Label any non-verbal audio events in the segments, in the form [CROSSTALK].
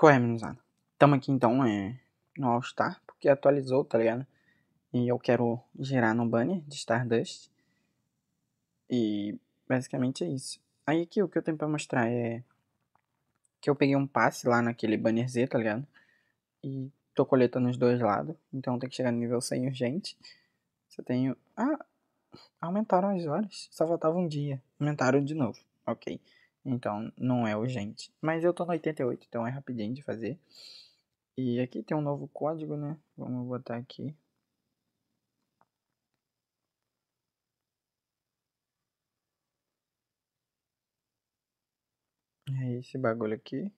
Qual é, menosada? Tamo aqui então é, no All Star, porque atualizou, tá ligado? E eu quero gerar no banner de Stardust. E basicamente é isso. Aí aqui o que eu tenho pra mostrar é que eu peguei um passe lá naquele banner Z, tá ligado? E tô coletando os dois lados, então tem que chegar no nível 100 urgente. Só eu tenho... Ah, aumentaram as horas, só faltava um dia. Aumentaram de novo, ok. Então não é urgente. Mas eu tô no 88, então é rapidinho de fazer. E aqui tem um novo código, né? Vamos botar aqui. É esse bagulho aqui.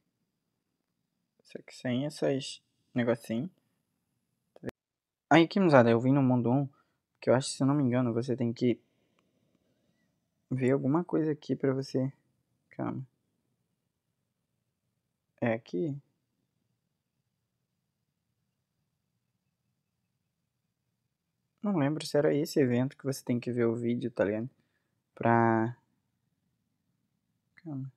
Só que sem esses negocinho. Aí, que Kimzada, eu vim no mundo 1, que eu acho, se eu não me engano, você tem que ver alguma coisa aqui pra você Cama. É aqui? Não lembro se era esse evento que você tem que ver o vídeo, tá ligado? Pra. Calma.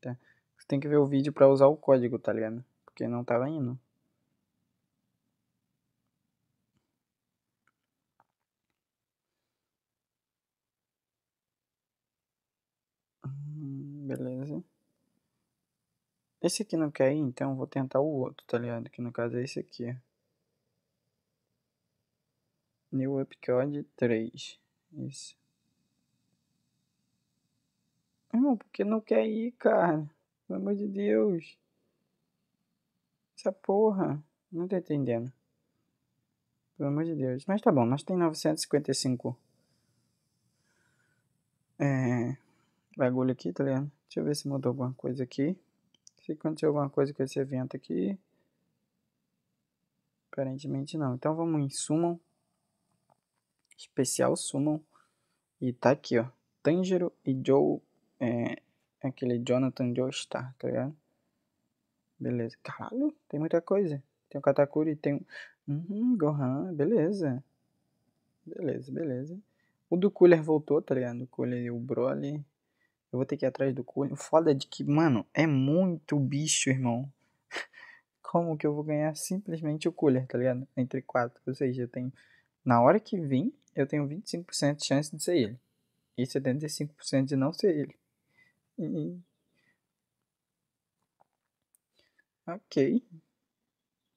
Tá. Você tem que ver o vídeo pra usar o código, tá ligado? Porque não tava indo. Esse aqui não quer ir, então vou tentar o outro, tá ligado? Que no caso é esse aqui. New Upcode 3. Isso. Irmão, porque não quer ir, cara? Pelo amor de Deus. Essa porra. Não tô entendendo. Pelo amor de Deus. Mas tá bom, nós tem 955. É. Bagulho aqui, tá ligado? Deixa eu ver se mudou alguma coisa aqui. Se aconteceu alguma coisa com esse evento aqui. Aparentemente não. Então vamos em Summon. Especial Summon. E tá aqui, ó. Tanjiro e Joe. É, aquele Jonathan Joe Star, tá ligado? Beleza. Caralho, tem muita coisa. Tem o Katakuri, tem. Uhum, Gohan, beleza. Beleza, beleza. O do Cooler voltou, tá ligado? O Cooler e o Broly. Eu vou ter que ir atrás do coelho. Foda é de que, mano, é muito bicho, irmão. [LAUGHS] Como que eu vou ganhar simplesmente o cooler, tá ligado? Entre quatro. Ou seja, eu tenho. Na hora que vim, eu tenho 25% de chance de ser ele. E 75% de não ser ele. E... Ok.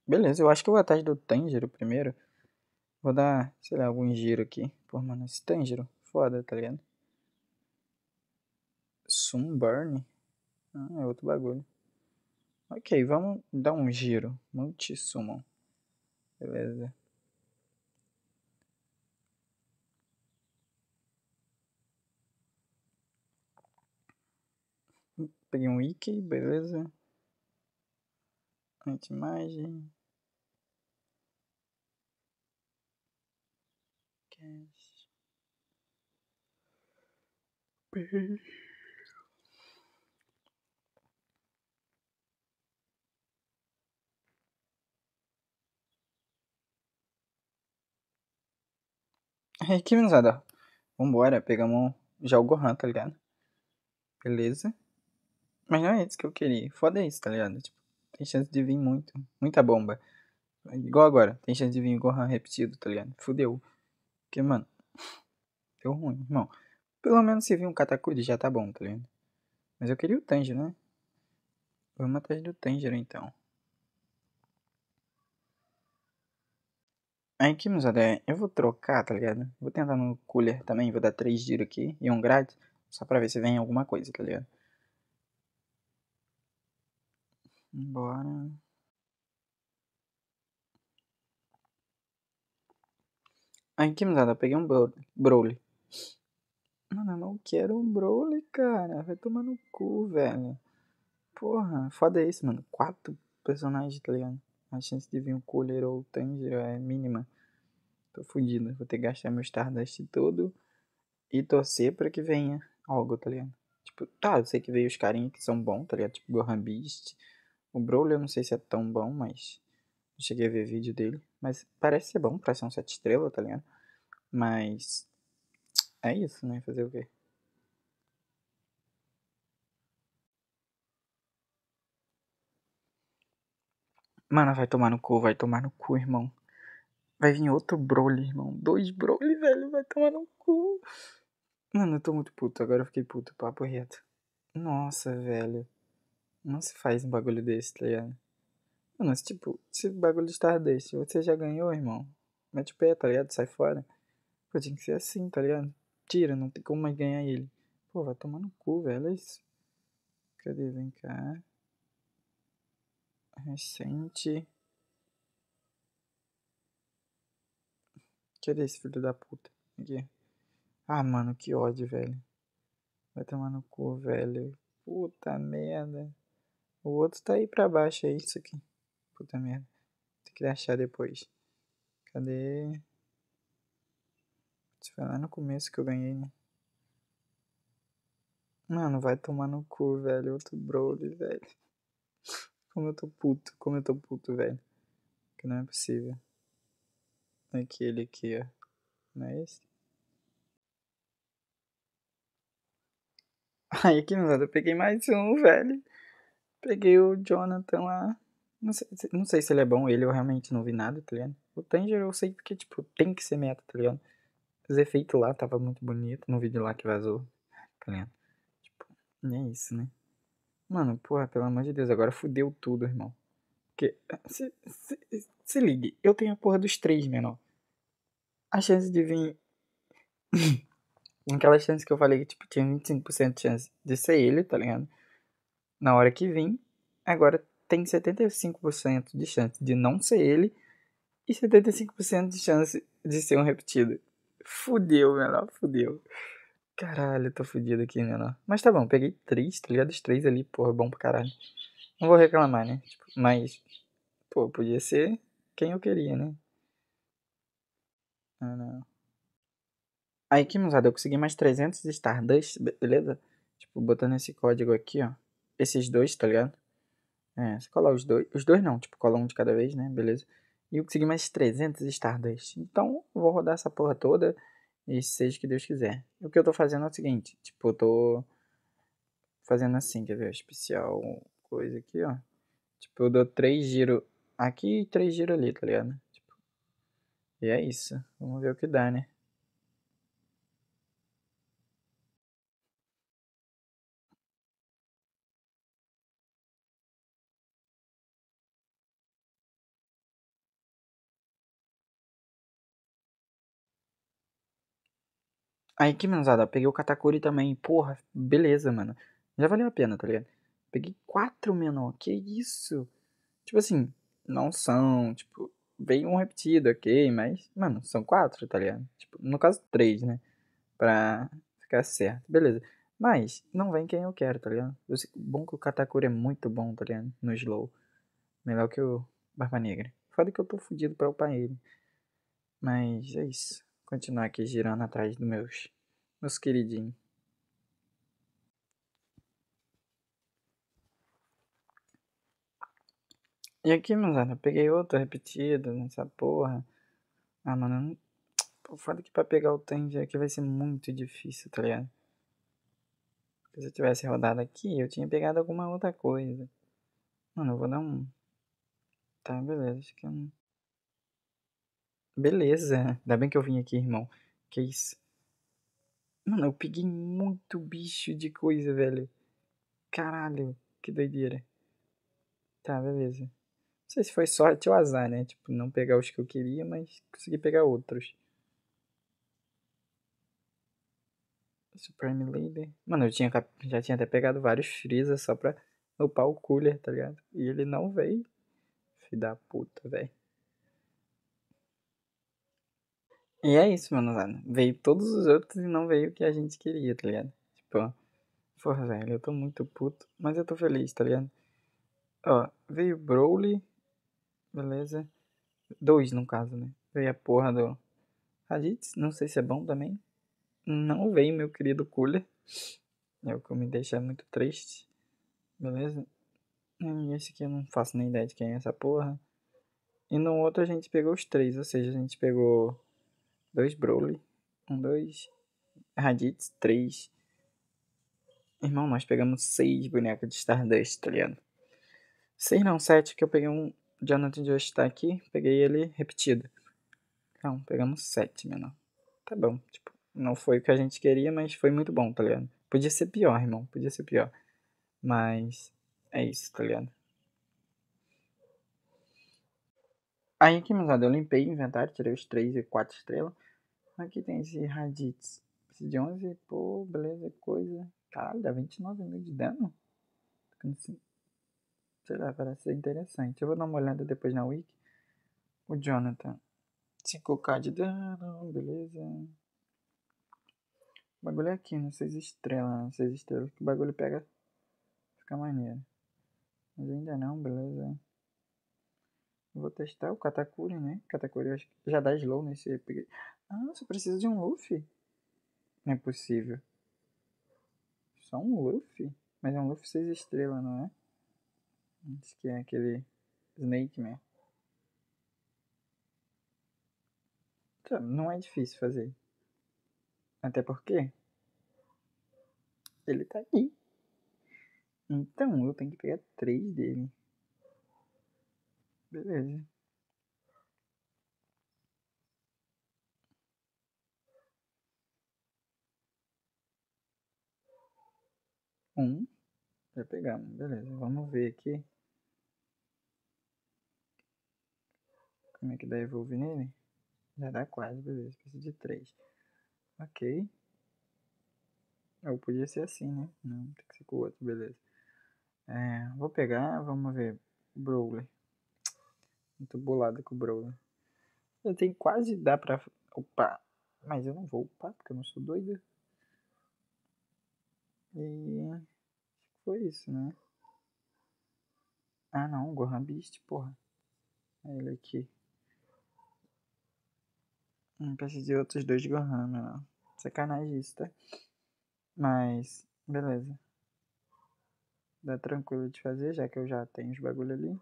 Beleza, eu acho que eu vou atrás do Tanjiro primeiro. Vou dar, sei lá, algum giro aqui. Pô, mano, esse Tanjiro, foda, tá ligado? Sunburn? Ah, é outro bagulho. Ok, vamos dar um giro. Multisummon. Beleza. Peguei um wiki, beleza. Antimagem. Cache. Peixe. Aí, é, que minuzada. Vambora, pegamos já o Gohan, tá ligado? Beleza. Mas não é isso que eu queria. Foda é isso, tá ligado? Tipo, tem chance de vir muito. Muita bomba. Igual agora. Tem chance de vir o Gohan repetido, tá ligado? Fudeu. Porque, mano. [LAUGHS] Deu ruim, irmão. Pelo menos se vir um Katakuri já tá bom, tá ligado? Mas eu queria o Tanger, né? Vamos atrás do Tanger então. Aí, que miséria, é, eu vou trocar, tá ligado? Vou tentar no cooler também, vou dar três giros aqui e um grade, só pra ver se vem alguma coisa, tá ligado? Bora. Aí, que eu peguei um bro Broly. Mano, eu não quero um Broly, cara. Vai tomar no cu, velho. Porra, foda se mano. Quatro personagens, tá ligado? a chance de vir um Cooler ou Tanjiro é mínima. Tô fudido. Vou ter que gastar meu Stardust todo e torcer para que venha algo, tá ligado? Tipo, tá, eu sei que veio os carinhas que são bons, tá ligado? Tipo, Gohan Beast. O Broly eu não sei se é tão bom, mas. Não cheguei a ver vídeo dele. Mas parece ser bom pra ser um 7 estrela, tá ligado? Mas. É isso, né? Fazer o quê? Mano, vai tomar no cu, vai tomar no cu, irmão. Vai vir outro Broly, irmão. Dois Broly, velho, vai tomar no cu. Mano, eu tô muito puto, agora eu fiquei puto, papo reto. Nossa, velho. Não se faz um bagulho desse, tá ligado? Mano, se tipo, se bagulho estar desse, você já ganhou, irmão. Mete o pé, tá ligado? Sai fora. Pô, tinha que ser assim, tá ligado? Tira, não tem como mais ganhar ele. Pô, vai tomar no cu, velho. É isso. Cadê? Vem cá recente. Cadê esse filho da puta? Aqui. Ah, mano, que ódio, velho. Vai tomar no cu, velho. Puta merda. O outro tá aí pra baixo, é isso aqui. Puta merda. Tem que achar depois. Cadê? Isso foi lá no começo que eu ganhei, né? Mano, vai tomar no cu, velho. Outro Broly, velho. Como eu tô puto, como eu tô puto, velho. Que não é possível. Aquele aqui, ó. Não é esse? [LAUGHS] Ai, aqui, meu eu peguei mais um, velho. Peguei o Jonathan lá. Não sei, não sei se ele é bom, ele eu realmente não vi nada, tá ligado? O Tanger eu sei porque, tipo, tem que ser meta, tá ligado? Os efeitos lá tava muito bonito no vídeo lá que vazou, tá ligado? Tipo, é isso, né? Mano, porra, pelo amor de Deus, agora fudeu tudo, irmão. Porque, ah, se, se, se ligue, eu tenho a porra dos três, menor. A chance de vir. [LAUGHS] Aquela chance que eu falei que tipo, tinha 25% de chance de ser ele, tá ligado? Na hora que vim, agora tem 75% de chance de não ser ele e 75% de chance de ser um repetido. Fudeu, menor, fudeu. Caralho, tô fudido aqui, né? Mas tá bom, peguei três, tá ligado? Os três ali, porra, bom pra caralho. Não vou reclamar, né? Tipo, mas, pô, podia ser quem eu queria, né? Ah, não. Aí, que moçada, eu consegui mais 300 Stardust, beleza? Tipo, botando esse código aqui, ó. Esses dois, tá ligado? É, você colar os dois. Os dois não, tipo, cola um de cada vez, né? Beleza? E eu consegui mais 300 Stardust. Então, eu vou rodar essa porra toda e seja o que Deus quiser. O que eu tô fazendo é o seguinte, tipo, eu tô fazendo assim, quer ver, especial coisa aqui, ó. Tipo, eu dou três giros aqui e três giros ali, tá ligado? Tipo, e é isso. Vamos ver o que dá, né? Aí que menosada, peguei o Katakuri também. Porra, beleza, mano. Já valeu a pena, tá ligado? Peguei quatro menor, que isso? Tipo assim, não são, tipo, bem um repetido, ok, mas, mano, são quatro, tá ligado? Tipo, no caso, três, né? Pra ficar certo, beleza. Mas, não vem quem eu quero, tá ligado? Eu bom que o Katakuri é muito bom, tá ligado? No slow. Melhor que o Barba Negra. Foda que eu tô fudido pra upar ele. Mas é isso continuar aqui girando atrás dos meus, meus queridinhos. E aqui, moçada, eu peguei outro repetido nessa porra. Ah, mano, não... foda que pra pegar o Tandy aqui vai ser muito difícil, tá ligado? se eu tivesse rodado aqui, eu tinha pegado alguma outra coisa. Mano, eu vou dar um... Tá, beleza, acho que eu não... Beleza, ainda bem que eu vim aqui, irmão. Que isso? Mano, eu peguei muito bicho de coisa, velho. Caralho, que doideira. Tá, beleza. Não sei se foi sorte ou azar, né? Tipo, não pegar os que eu queria, mas consegui pegar outros. Supreme Leader. Mano, eu tinha, já tinha até pegado vários Freeza só pra upar o cooler, tá ligado? E ele não veio. Filho da puta, velho. E é isso, mano. Veio todos os outros e não veio o que a gente queria, tá ligado? Tipo, porra, velho, eu tô muito puto, mas eu tô feliz, tá ligado? Ó, veio Broly, beleza? Dois, no caso, né? Veio a porra do Raditz, não sei se é bom também. Não veio meu querido Cooler, é o que me deixa muito triste, beleza? E esse aqui eu não faço nem ideia de quem é essa porra. E no outro a gente pegou os três, ou seja, a gente pegou dois Broly, um, dois Raditz, três. Irmão, nós pegamos seis bonecas de Stardust, tá ligado? Seis não, sete, que eu peguei um Jonathan Josh tá aqui, peguei ele repetido. Não, pegamos sete, menor. Tá bom, tipo, não foi o que a gente queria, mas foi muito bom, tá ligado? Podia ser pior, irmão, podia ser pior. Mas é isso, tá ligado? Aí aqui, moçada, eu limpei o inventário, tirei os 3 e 4 estrelas. Aqui tem esse Raditz. esse de 11. Pô, beleza, coisa. cara dá 29 mil de dano? Ficando assim. Sei lá, parece ser interessante. Eu vou dar uma olhada depois na wiki. O Jonathan. 5k de dano, beleza. O bagulho é aqui, não né? seis estrelas, não seis estrelas, que o bagulho pega. Fica maneiro. Mas ainda não, beleza. Vou testar o Katakuri, né? Katakuri acho que já dá slow nesse upgrade. Ah, só precisa de um Luffy? Não é possível. Só um Luffy? Mas é um Luffy 6 estrelas, não é? Esse que é aquele Snake Man. Tá, não é difícil fazer. Até porque... Ele tá aqui. Então, eu tenho que pegar três dele. Beleza. Um. Já pegamos, beleza. Vamos ver aqui. Como é que dá evolve nele? Já dá quase, beleza. Preciso de três. Ok. Ou podia ser assim, né? Não, tem que ser com o outro, beleza. É, vou pegar, vamos ver. Brawler muito bolada com o Brawler. Né? Eu tenho quase dá pra opa, Mas eu não vou upar porque eu não sou doida. E. Foi isso, né? Ah não, Gohan Beast, porra. É ele aqui. Não preciso de outros dois Gohan, não, Sacanagem isso, tá? Mas, beleza. Dá tranquilo de fazer, já que eu já tenho os bagulho ali.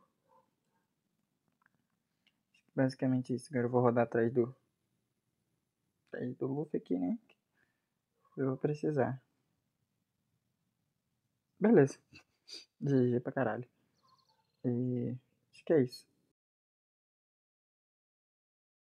Basicamente isso, agora eu vou rodar atrás do... Atrás do Luffy aqui, né? Eu vou precisar. Beleza. GG [LAUGHS] pra caralho. E... Acho que é isso.